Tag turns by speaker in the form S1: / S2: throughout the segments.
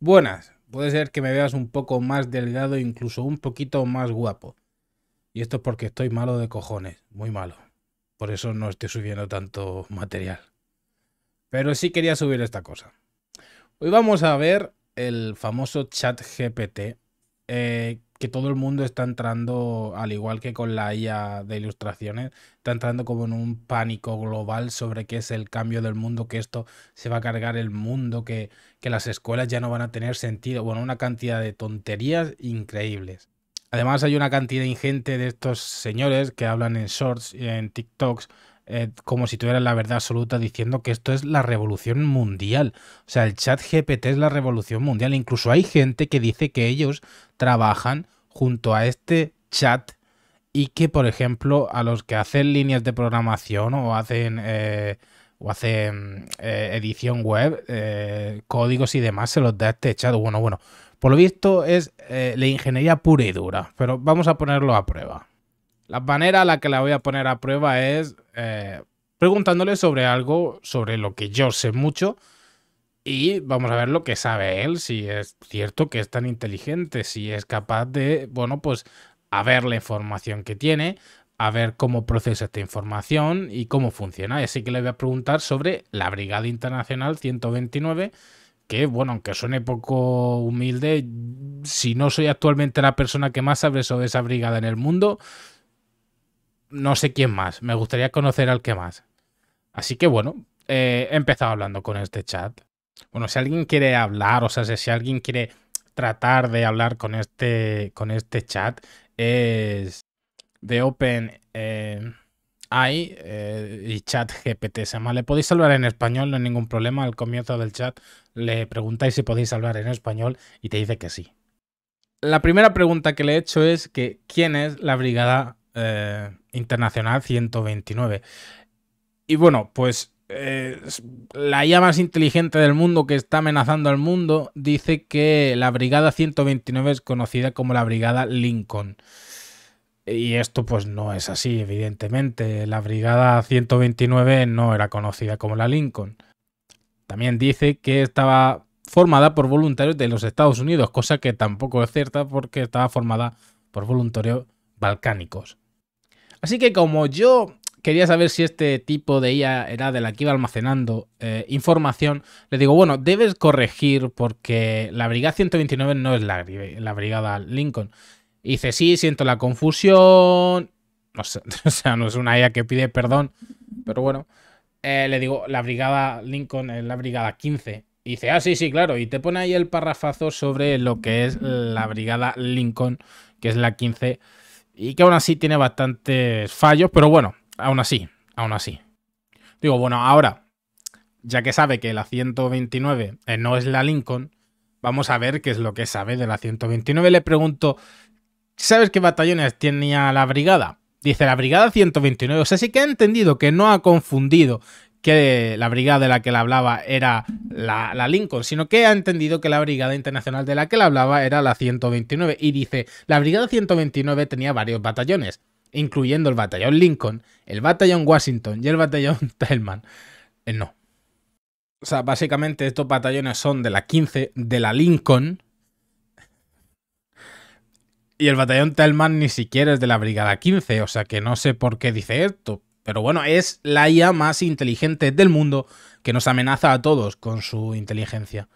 S1: buenas. Puede ser que me veas un poco más delgado, incluso un poquito más guapo. Y esto es porque estoy malo de cojones, muy malo. Por eso no estoy subiendo tanto material. Pero sí quería subir esta cosa. Hoy vamos a ver el famoso chat GPT, eh, que todo el mundo está entrando, al igual que con la IA de ilustraciones, está entrando como en un pánico global sobre qué es el cambio del mundo, que esto se va a cargar el mundo, que, las escuelas ya no van a tener sentido. Bueno, una cantidad de tonterías increíbles. Además hay una cantidad ingente de estos señores que hablan en shorts, en TikToks, eh, como si tuvieran la verdad absoluta diciendo que esto es la revolución mundial. O sea, el chat GPT es la revolución mundial. Incluso hay gente que dice que ellos trabajan junto a este chat y que, por ejemplo, a los que hacen líneas de programación o hacen, eh, o hacen eh, edición web, eh, códigos y demás, se los da este chat. Bueno, bueno, por lo visto es la ingeniería pura y dura, pero vamos a ponerlo a prueba. La manera a la que la voy a poner a prueba es preguntándole sobre algo sobre lo que yo sé mucho y vamos a ver lo que sabe él, si es cierto que es tan inteligente, si es capaz de, bueno, pues a ver la información que tiene, a ver cómo procesa esta información y cómo funciona. Así que le voy a preguntar sobre la Brigada Internacional 129, que, bueno, aunque suene poco humilde, si no soy actualmente la persona que más sabe sobre esa brigada en el mundo, no sé quién más. Me gustaría conocer al que más. Así que, bueno, eh, he empezado hablando con este chat bueno, si alguien quiere hablar, o sea, si alguien quiere tratar de hablar con este, con este chat, es de Open eh, eh, y chat GPT. Se llama. Le podéis hablar en español, no hay ningún problema. Al comienzo del chat le preguntáis si podéis hablar en español y te dice que sí. La primera pregunta que le he hecho es que ¿quién es la Brigada eh, Internacional 129? Y bueno, pues eh, la IA más inteligente del mundo que está amenazando al mundo, dice que la Brigada 129 es conocida como la Brigada Lincoln. Y esto pues no es así, evidentemente. La Brigada 129 no era conocida como la Lincoln. También dice que estaba formada por voluntarios de los Estados Unidos, cosa que tampoco es cierta porque estaba formada por voluntarios balcánicos. Así que como yo quería saber si este tipo de IA era de la que iba almacenando eh, información. Le digo, bueno, debes corregir porque la Brigada 129 no es la, Brigada Lincoln. dice, sí, siento la confusión. No o sea, no es una IA que pide perdón, pero bueno. Eh, le digo, la Brigada Lincoln es la Brigada 15. dice, ah, sí, sí, claro. Y te pone ahí el parrafazo sobre lo que es la Brigada Lincoln, que es la 15. Y que aún así tiene bastantes fallos, pero bueno, aún así, aún así. Digo, bueno, ahora, ya que sabe que la 129 eh, no es la Lincoln, vamos a ver qué es lo que sabe de la 129. Le pregunto, ¿sabes qué batallones tenía la brigada? Dice la brigada 129. O sea, sí que ha entendido que no ha confundido que la brigada de la que le hablaba era la, la, Lincoln, sino que ha entendido que la brigada internacional de la que le hablaba era la 129. Y dice, la brigada 129 tenía varios batallones incluyendo el batallón Lincoln, el batallón Washington y el batallón Tellman. Eh, no. O sea, básicamente estos batallones son de la 15, de la Lincoln. Y el batallón Tellman ni siquiera es de la Brigada 15, o sea que no sé por qué dice esto. Pero bueno, es la IA más inteligente del mundo que nos amenaza a todos con su inteligencia.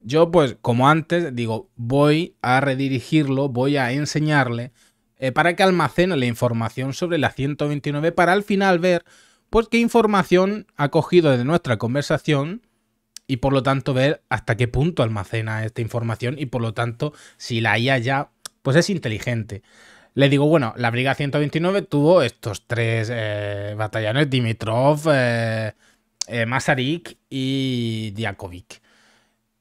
S1: Yo pues, como antes, digo, voy a redirigirlo, voy a enseñarle eh, para que almacene la información sobre la 129 para al final ver pues, qué información ha cogido de nuestra conversación y por lo tanto ver hasta qué punto almacena esta información y por lo tanto si la IA ya pues es inteligente. Le digo, bueno, la Brigada 129 tuvo estos tres eh, batallones, Dimitrov, eh, eh Masaryk y Diakovic.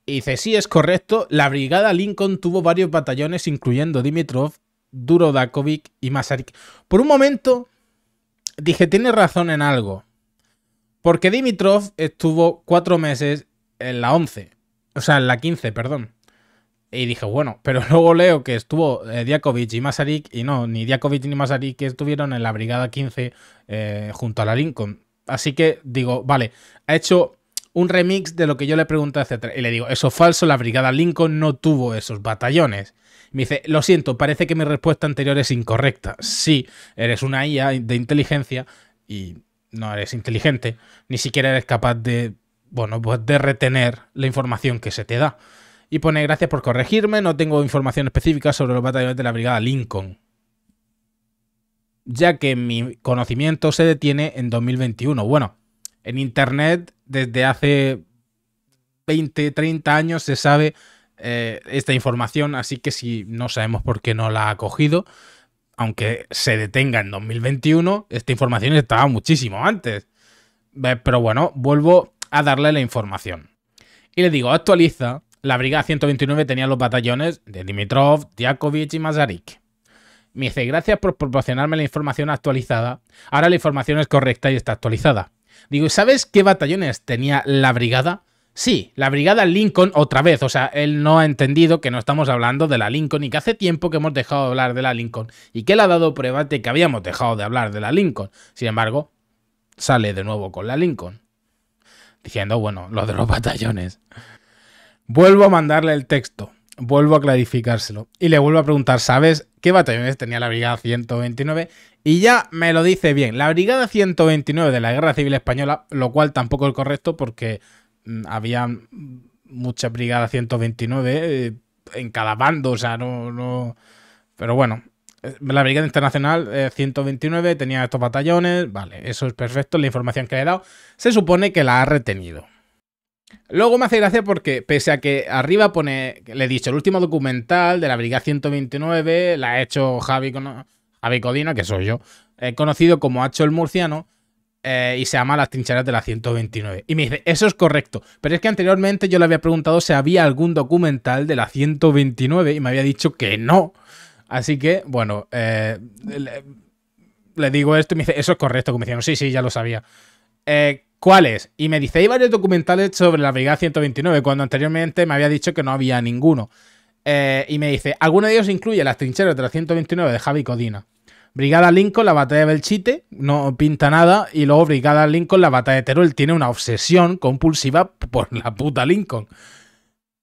S1: Y dice, sí, es correcto, la Brigada Lincoln tuvo varios batallones, incluyendo Dimitrov, Duro Dakovic y Masaryk. Por un momento dije, tiene razón en algo. Porque Dimitrov estuvo cuatro meses en la 11. O sea, en la 15, perdón. Y dije, bueno, pero luego leo que estuvo eh, y Masaryk, y no, ni Diakovic ni Masaryk estuvieron en la Brigada 15 eh, junto a la Lincoln. Así que digo, vale, ha hecho un remix de lo que yo le pregunté, etcétera, Y le digo, eso es falso, la Brigada Lincoln no tuvo esos batallones. Me dice, lo siento, parece que mi respuesta anterior es incorrecta. Sí, eres una IA de inteligencia y no eres inteligente, ni siquiera eres capaz de, bueno, pues de retener la información que se te da. Y pone, gracias por corregirme, no tengo información específica sobre los batallones de la Brigada Lincoln. Ya que mi conocimiento se detiene en 2021. Bueno, en Internet desde hace 20, 30 años se sabe eh, esta información, así que si no sabemos por qué no la ha cogido, aunque se detenga en 2021, esta información estaba muchísimo antes. Pero bueno, vuelvo a darle la información. Y le digo, actualiza, la Brigada 129 tenía los batallones de Dimitrov, Diakovich y Mazarik. Me dice, gracias por proporcionarme la información actualizada. Ahora la información es correcta y está actualizada. Digo, ¿sabes qué batallones tenía la brigada? Sí, la Brigada Lincoln otra vez, o sea, él no ha entendido que no estamos hablando de la Lincoln y que hace tiempo que hemos dejado de hablar de la Lincoln y que él ha dado pruebas de que habíamos dejado de hablar de la Lincoln. Sin embargo, sale de nuevo con la Lincoln, diciendo, bueno, lo de los batallones. Vuelvo a mandarle el texto, vuelvo a clarificárselo y le vuelvo a preguntar, ¿sabes qué batallones tenía la Brigada 129? Y ya me lo dice bien, la Brigada 129 de la Guerra Civil Española, lo cual tampoco es correcto porque Mm, había mucha brigada 129 eh, en cada bando, o sea, no, Pero bueno, eh, la Brigada Internacional 129 eh, tenía estos batallones, vale, eso es perfecto, la información que le he dado, se supone que la ha retenido. Luego me hace gracia porque, pese a que arriba pone, le he dicho, el último documental de la Brigada 129 la ha hecho Javi, Javi Codina, que soy yo, eh, conocido como Hacho el Murciano, eh, y se llama Las trincheras de la 129. Y me dice, eso es correcto, pero es que anteriormente yo le había preguntado si había algún documental de la 129 y me había dicho que no. Así que, bueno, eh, le, digo esto y me dice, eso es correcto, como decíamos sí, sí, ya lo sabía. Eh, ¿Cuáles? Y me dice, hay varios documentales sobre la Brigada 129, cuando anteriormente me había dicho que no había ninguno. y me dice, alguno de ellos incluye las trincheras de la 129 de Javi Codina. Brigada Lincoln, la batalla de Belchite, no pinta nada. Y luego Brigada Lincoln, la batalla de Teruel, tiene una obsesión compulsiva por la puta Lincoln.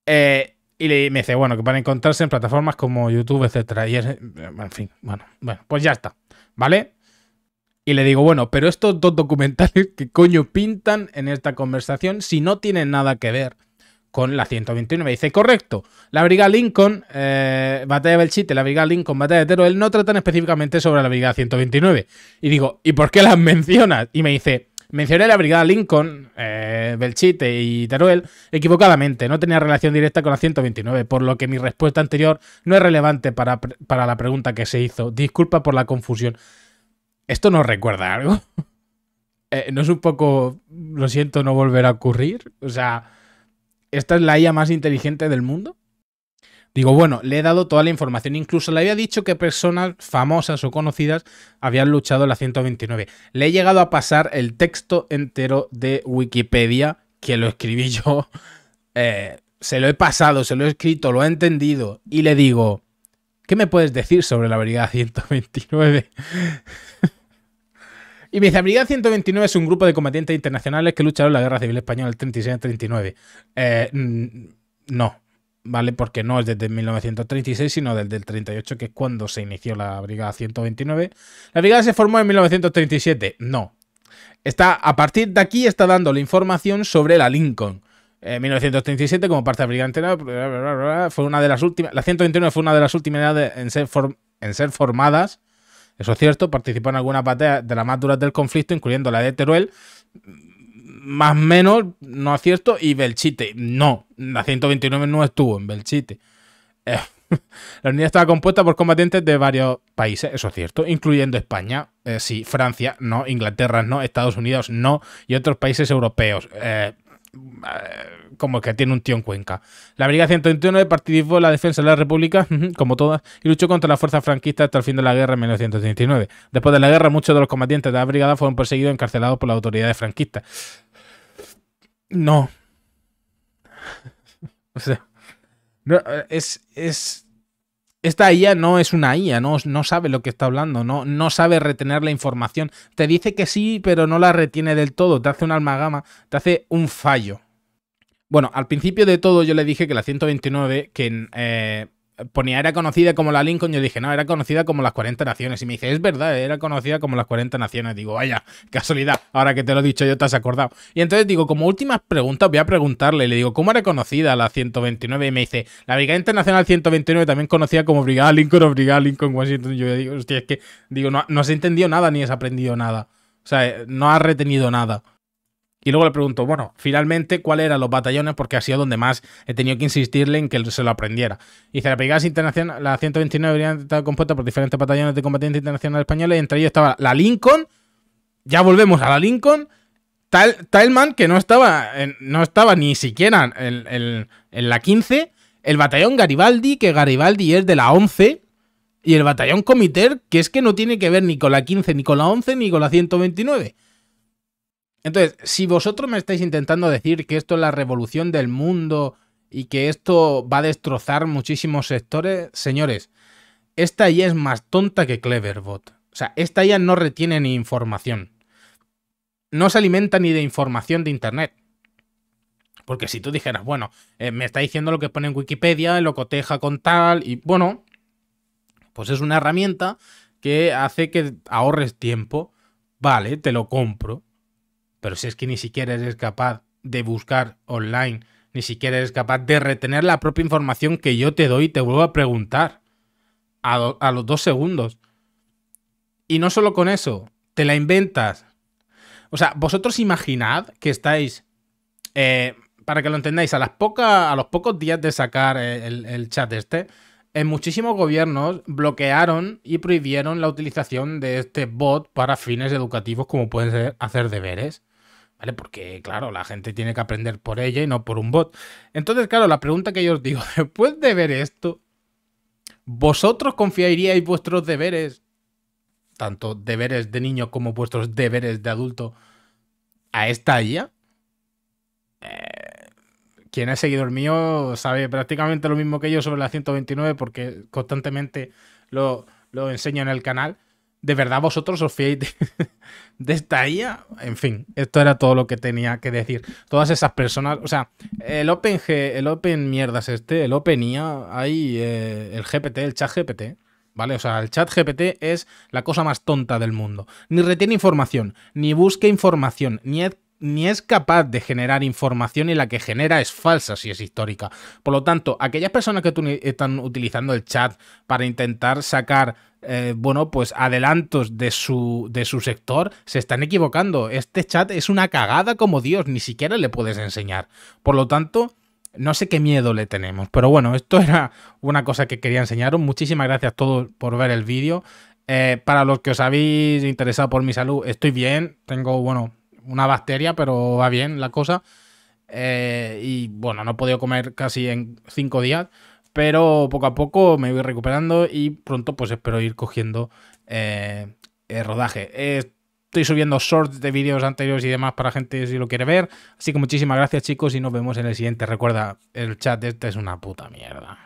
S1: Eh, y me dice, bueno, que van a encontrarse en plataformas como YouTube, etc., Y es, eh, en fin, bueno, bueno, pues ya está. ¿Vale? Y le digo, bueno, pero estos dos documentales, ¿qué coño pintan en esta conversación si no tienen nada que ver? con la 129. Dice, correcto, la Brigada Lincoln, eh, Batalla de Belchite, la Brigada Lincoln, Batalla de Teruel, no tratan específicamente sobre la Brigada 129. Y digo, ¿y por qué las mencionas? Y me dice, mencioné la Brigada Lincoln, eh, Belchite y Teruel equivocadamente, no tenía relación directa con la 129, por lo que mi respuesta anterior no es relevante para, la pregunta que se hizo. Disculpa por la confusión. ¿Esto no recuerda algo? Eh, ¿No es un poco, lo siento, no volverá a ocurrir? O sea... ¿esta es la IA más inteligente del mundo? Digo, bueno, le he dado toda la información. Incluso le había dicho que personas famosas o conocidas habían luchado en la 129. Le he llegado a pasar el texto entero de Wikipedia, que lo escribí yo. Eh, se lo he pasado, se lo he escrito, lo he entendido. Y le digo, ¿qué me puedes decir sobre la Brigada 129? Y me dice, Brigada 129 es un grupo de combatientes internacionales que lucharon en la Guerra Civil Española del 36 al 39. Eh, no, ¿vale? Porque no es desde 1936, sino desde el 38, que es cuando se inició la Brigada 129. La Brigada se formó en 1937. No. Está, a partir de aquí está dando la información sobre la Lincoln. Eh, en 1937, como parte de la Brigada fue una de las últimas. La 129 fue una de las últimas en ser formadas eso es cierto, participó en algunas batallas de las más duras del conflicto, incluyendo la de Teruel, más o menos, no es cierto, y Belchite. No, la 129 no estuvo en Belchite. Eh, la unidad estaba compuesta por combatientes de varios países, eso es cierto, incluyendo España, eh, sí, Francia, no, Inglaterra, no, Estados Unidos, no, y otros países europeos. Eh, eh, como que tiene un tío en Cuenca. La Brigada 129 participó en la defensa de la República, como todas, y luchó contra las fuerzas franquistas hasta el fin de la guerra en 1939. Después de la guerra, muchos de los combatientes de la Brigada fueron perseguidos y encarcelados por las autoridades franquistas. No. o sea, no, eh, es esta IA no es una IA, no, no sabe lo que está hablando, no, no, sabe retener la información. Te dice que sí, pero no la retiene del todo, te hace una almagama, te hace un fallo. Bueno, al principio de todo yo le dije que la 129, que eh, ponía era conocida como la Lincoln, yo dije, no, era conocida como las 40 naciones. Y me dice, es verdad, era conocida como las 40 naciones. Digo, vaya, casualidad, ahora que te lo he dicho yo te has acordado. Y entonces digo, como últimas preguntas voy a preguntarle, le digo, ¿cómo era conocida la 129? Y me dice, la Brigada Internacional 129 también conocida como Brigada Lincoln o Brigada Lincoln Washington. yo digo, hostia, es que, digo, no, no se entendió nada ni has aprendido nada. O sea, eh, no has retenido nada. Y luego le pregunto, bueno, finalmente, ¿cuáles eran los batallones? Porque ha sido donde más he tenido que insistirle en que se lo aprendiera. Y dice, la brigada internacional, la 129 habrían estado compuesta por diferentes batallones de combatientes internacionales españoles, entre ellos estaba la Lincoln, ya volvemos a la Lincoln, Tal, Talman, que no estaba, no estaba ni siquiera en, en la 15, el batallón Garibaldi, que Garibaldi es de la 11, y el batallón Comiter, que es que no tiene que ver ni con la 15, ni con la 11, ni con la 129. Entonces, si vosotros me estáis intentando decir que esto es la revolución del mundo y que esto va a destrozar muchísimos sectores, señores, esta IA es más tonta que Cleverbot. O sea, esta IA no retiene ni información. No se alimenta ni de información de Internet. Porque si tú dijeras, bueno, eh, me está diciendo lo que pone en Wikipedia, lo coteja con tal, y bueno, pues es una herramienta que hace que ahorres tiempo. Vale, te lo compro. Pero si es que ni siquiera eres capaz de buscar online, ni siquiera eres capaz de retener la propia información que yo te doy y te vuelvo a preguntar a, los dos segundos. Y no solo con eso, te la inventas. O sea, vosotros imaginad que estáis, eh, para que lo entendáis, a, las pocas a los pocos días de sacar eh, el, el chat este, en muchísimos gobiernos bloquearon y prohibieron la utilización de este bot para fines educativos como pueden ser hacer deberes. ¿Vale? Porque, claro, la gente tiene que aprender por ella y no por un bot. Entonces, claro, la pregunta que yo os digo, después de ver esto, ¿vosotros confiaríais vuestros deberes, tanto deberes de niño como vuestros deberes de adulto, a esta IA? quien es seguidor mío sabe prácticamente lo mismo que yo sobre la 129 porque constantemente lo, lo enseño en el canal. ¿De verdad vosotros os fiáis de, esta IA? En fin, esto era todo lo que tenía que decir. Todas esas personas, o sea, el OpenG, el Open mierdas este, el Open IA, hay eh, el GPT, el chat GPT. ¿vale? O sea, el chat GPT es la cosa más tonta del mundo. Ni retiene información, ni busca información, ni, es ni es capaz de generar información y la que genera es falsa si es histórica. Por lo tanto, aquellas personas que están utilizando el chat para intentar sacar eh, bueno, pues adelantos de su, de su sector, se están equivocando. Este chat es una cagada como Dios, ni siquiera le puedes enseñar. Por lo tanto, no sé qué miedo le tenemos. Pero bueno, esto era una cosa que quería enseñaros. Muchísimas gracias a todos por ver el vídeo. Eh, para los que os habéis interesado por mi salud, estoy bien. Tengo, bueno, una bacteria, pero va bien la cosa. Eh, y bueno, no he podido comer casi en cinco días, pero poco a poco me voy recuperando y pronto pues espero ir cogiendo eh, el rodaje. estoy subiendo shorts de vídeos anteriores y demás para gente si lo quiere ver. Así que muchísimas gracias chicos y nos vemos en el siguiente. Recuerda, el chat este es una puta mierda.